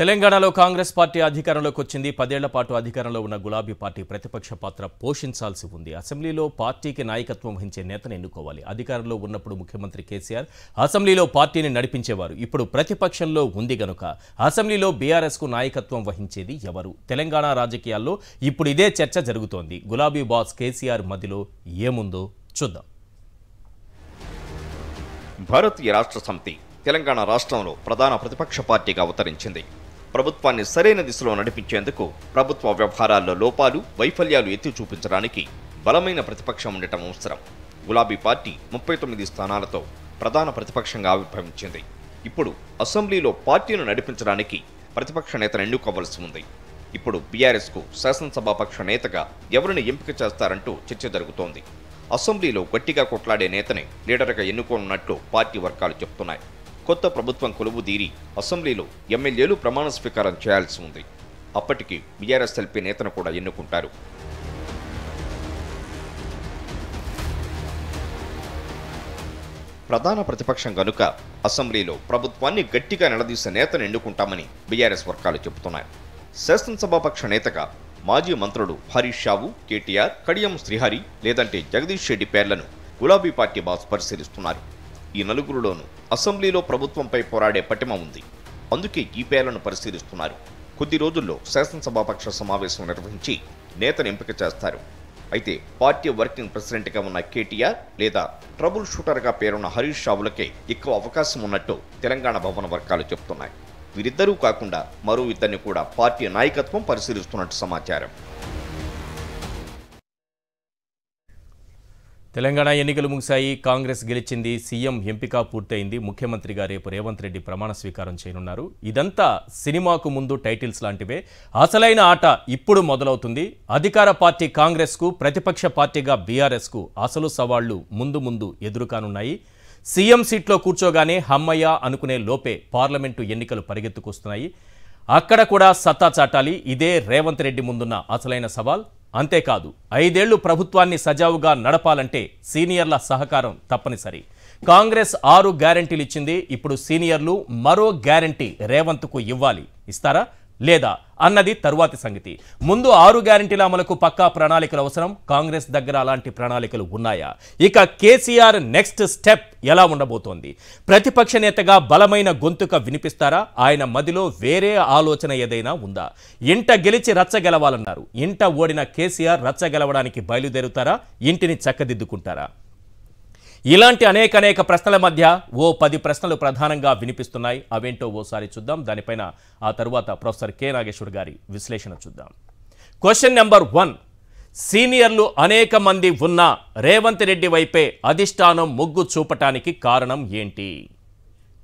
తెలంగాణలో కాంగ్రెస్ పార్టీ అధికారంలోకి వచ్చింది పదేళ్ల పాటు అధికారంలో ఉన్న గులాబీ పార్టీ ప్రతిపక్ష పాత్ర పోషించాల్సి ఉంది అసెంబ్లీలో పార్టీకి నాయకత్వం వహించే నేతను ఎన్నుకోవాలి అధికారంలో ఉన్నప్పుడు ముఖ్యమంత్రి కేసీఆర్ అసెంబ్లీలో పార్టీని నడిపించేవారు ఇప్పుడు ప్రతిపక్షంలో ఉంది గనుక అసెంబ్లీలో బీఆర్ఎస్కు నాయకత్వం వహించేది ఎవరు తెలంగాణ రాజకీయాల్లో ఇప్పుడు ఇదే చర్చ జరుగుతోంది గులాబీ బాస్ కేసీఆర్ మధ్యలో ఏముందో చూద్దాం భారతీయ రాష్ట్ర సమితి తెలంగాణ రాష్ట్రంలో ప్రధాన ప్రతిపక్ష పార్టీగా అవతరించింది ప్రభుత్వాన్ని సరైన దిశలో నడిపించేందుకు ప్రభుత్వ వ్యవహారాల్లో లోపాలు వైఫల్యాలు ఎత్తి చూపించడానికి బలమైన ప్రతిపక్షం ఉండటం అవసరం గులాబీ పార్టీ ముప్పై తొమ్మిది స్థానాలతో ప్రధాన ప్రతిపక్షంగా ఆవిర్భవించింది ఇప్పుడు అసెంబ్లీలో పార్టీను నడిపించడానికి ప్రతిపక్ష నేతను ఎన్నుకోవలసి ఉంది ఇప్పుడు బీఆర్ఎస్కు శాసనసభాపక్ష నేతగా ఎవరిని ఎంపిక చేస్తారంటూ చర్చ జరుగుతోంది అసెంబ్లీలో గట్టిగా కొట్లాడే నేతని లీడర్గా ఎన్నుకోనున్నట్లు పార్టీ వర్గాలు చెబుతున్నాయి కొత్త ప్రభుత్వం కొలువు తీరి అసెంబ్లీలో ఎమ్మెల్యేలు ప్రమాణ స్వీకారం చేయాల్సి ఉంది అప్పటికి బీఆర్ఎస్ ఎల్పీ నేతను కూడా ఎన్నుకుంటారు ప్రధాన ప్రతిపక్షం కనుక అసెంబ్లీలో ప్రభుత్వాన్ని గట్టిగా నిలదీసే నేతను ఎన్నుకుంటామని బీఆర్ఎస్ వర్గాలు చెబుతున్నాయి శాసనసభాపక్ష నేతగా మాజీ మంత్రులు హరీష్ షావు కేటీఆర్ కడియం శ్రీహరి లేదంటే జగదీష్ రెడ్డి పేర్లను గులాబీ పార్టీ బాస్ పరిశీలిస్తున్నారు ఈ నలుగురిలోనూ అసెంబ్లీలో ప్రభుత్వంపై పోరాడే పటిమ ఉంది అందుకే ఈ పేర్లను పరిశీలిస్తున్నారు కొద్ది రోజుల్లో శాసనసభాపక్ష సమావేశం నిర్వహించి నేతను ఎంపిక చేస్తారు అయితే పార్టీ వర్కింగ్ ప్రెసిడెంట్గా ఉన్న కేటీఆర్ లేదా ట్రబుల్ షూటర్గా పేరున్న హరీష్ రావులకే ఎక్కువ అవకాశం ఉన్నట్టు తెలంగాణ భవన వర్గాలు చెబుతున్నాయి వీరిద్దరూ కాకుండా మరో ఇద్దరిని కూడా పార్టీ నాయకత్వం పరిశీలిస్తున్నట్టు సమాచారం తెలంగాణ ఎన్నికలు ముగిశాయి కాంగ్రెస్ గెలిచింది సీఎం ఎంపిక పూర్తయింది ముఖ్యమంత్రిగా రేపు రేవంత్ రెడ్డి ప్రమాణ స్వీకారం చేయనున్నారు ఇదంతా సినిమాకు ముందు టైటిల్స్ లాంటివే అసలైన ఆట ఇప్పుడు మొదలవుతుంది అధికార పార్టీ కాంగ్రెస్కు ప్రతిపక్ష పార్టీగా బీఆర్ఎస్కు అసలు సవాళ్లు ముందు ముందు ఎదురుకానున్నాయి సీఎం సీట్లో కూర్చోగానే హమ్మయ్య అనుకునే లోపే పార్లమెంటు ఎన్నికలు పరిగెత్తుకొస్తున్నాయి అక్కడ కూడా సత్తా చాటాలి ఇదే రేవంత్ రెడ్డి ముందున్న అసలైన సవాల్ అంతేకాదు ఐదేళ్లు ప్రభుత్వాన్ని సజావుగా నడపాలంటే సీనియర్ల సహకారం తప్పనిసరి కాంగ్రెస్ ఆరు గ్యారంటీలు ఇచ్చింది ఇప్పుడు సీనియర్లు మరో గ్యారంటీ రేవంత్కు ఇవ్వాలి ఇస్తారా లేదా అన్నది తరువాతి సంగతి ముందు ఆరు గ్యారంటీల అమలుకు పక్కా ప్రణాళికలు అవసరం కాంగ్రెస్ దగ్గర అలాంటి ప్రణాళికలు ఉన్నాయా ఇక కేసీఆర్ నెక్స్ట్ స్టెప్ ఎలా ఉండబోతోంది ప్రతిపక్ష నేతగా బలమైన గొంతుక వినిపిస్తారా ఆయన మదిలో వేరే ఆలోచన ఏదైనా ఉందా ఇంట గెలిచి రచ్చగెలవాలన్నారు ఇంట ఓడిన కేసీఆర్ రచ్చగెలవడానికి బయలుదేరుతారా ఇంటిని చక్కదిద్దుకుంటారా ఇలాంటి అనేక అనేక ప్రశ్నల మధ్య ఓ పది ప్రశ్నలు ప్రధానంగా వినిపిస్తున్నాయి అవేంటో ఓసారి చూద్దాం దానిపైన ఆ తరువాత ప్రొఫెసర్ కె నాగేశ్వర్ గారి విశ్లేషణ చూద్దాం క్వశ్చన్ నెంబర్ వన్ సీనియర్లు అనేక మంది ఉన్న రేవంత్ రెడ్డి వైపే అధిష్టానం మొగ్గు చూపటానికి కారణం ఏంటి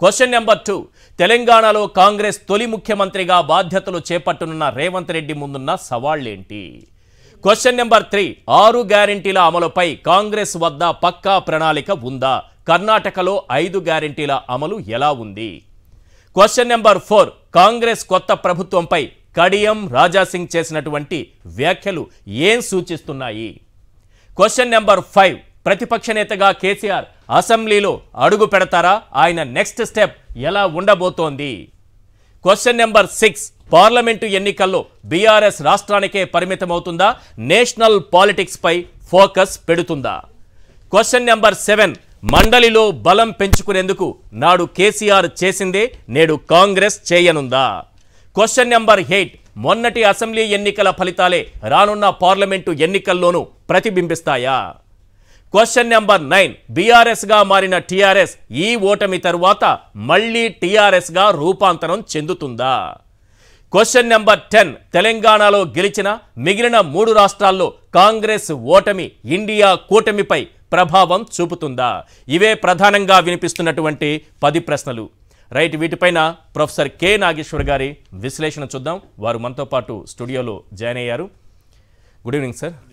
క్వశ్చన్ నెంబర్ టూ తెలంగాణలో కాంగ్రెస్ తొలి ముఖ్యమంత్రిగా బాధ్యతలు చేపట్టనున్న రేవంత్ రెడ్డి ముందున్న సవాళ్ళేంటి క్వశ్చన్ నెంబర్ త్రీ ఆరు గ్యారంటీల అమలుపై కాంగ్రెస్ వద్ద పక్కా ప్రణాళిక ఉందా కర్ణాటకలో ఐదు గ్యారంటీల అమలు ఎలా ఉంది క్వశ్చన్ నెంబర్ ఫోర్ కాంగ్రెస్ కొత్త ప్రభుత్వంపై కడియం రాజాసింగ్ చేసినటువంటి వ్యాఖ్యలు ఏం సూచిస్తున్నాయి క్వశ్చన్ నెంబర్ ఫైవ్ ప్రతిపక్ష నేతగా కేసీఆర్ అసెంబ్లీలో అడుగు పెడతారా ఆయన నెక్స్ట్ స్టెప్ ఎలా ఉండబోతోంది క్వశ్చన్ నెంబర్ సిక్స్ పార్లమెంటు ఎన్నికల్లో బీఆర్ఎస్ రాష్ట్రానికే పరిమితమవుతుందా నేషనల్ పాలిటిక్స్పై ఫోకస్ పెడుతుందా క్వశ్చన్ నెంబర్ సెవెన్ మండలిలో బలం పెంచుకునేందుకు నాడు కేసీఆర్ చేసిందే నేడు కాంగ్రెస్ చేయనుందా క్వశ్చన్ నెంబర్ ఎయిట్ మొన్నటి అసెంబ్లీ ఎన్నికల ఫలితాలే రానున్న పార్లమెంటు ఎన్నికల్లోనూ ప్రతిబింబిస్తాయా క్వశ్చన్ నెంబర్ నైన్ బీఆర్ఎస్గా మారిన టీఆర్ఎస్ ఈ ఓటమి తరువాత మళ్లీ టీఆర్ఎస్గా రూపాంతరం చెందుతుందా క్వశ్చన్ నెంబర్ టెన్ తెలంగాణలో గెలిచిన మిగిలిన మూడు రాష్ట్రాల్లో కాంగ్రెస్ ఓటమి ఇండియా కూటమిపై ప్రభావం చూపుతుందా ఇవే ప్రధానంగా వినిపిస్తున్నటువంటి పది ప్రశ్నలు రైట్ వీటిపైన ప్రొఫెసర్ కె నాగేశ్వర్ గారి విశ్లేషణ చూద్దాం వారు మనతో పాటు స్టూడియోలో జాయిన్ అయ్యారు గుడ్ ఈవినింగ్ సార్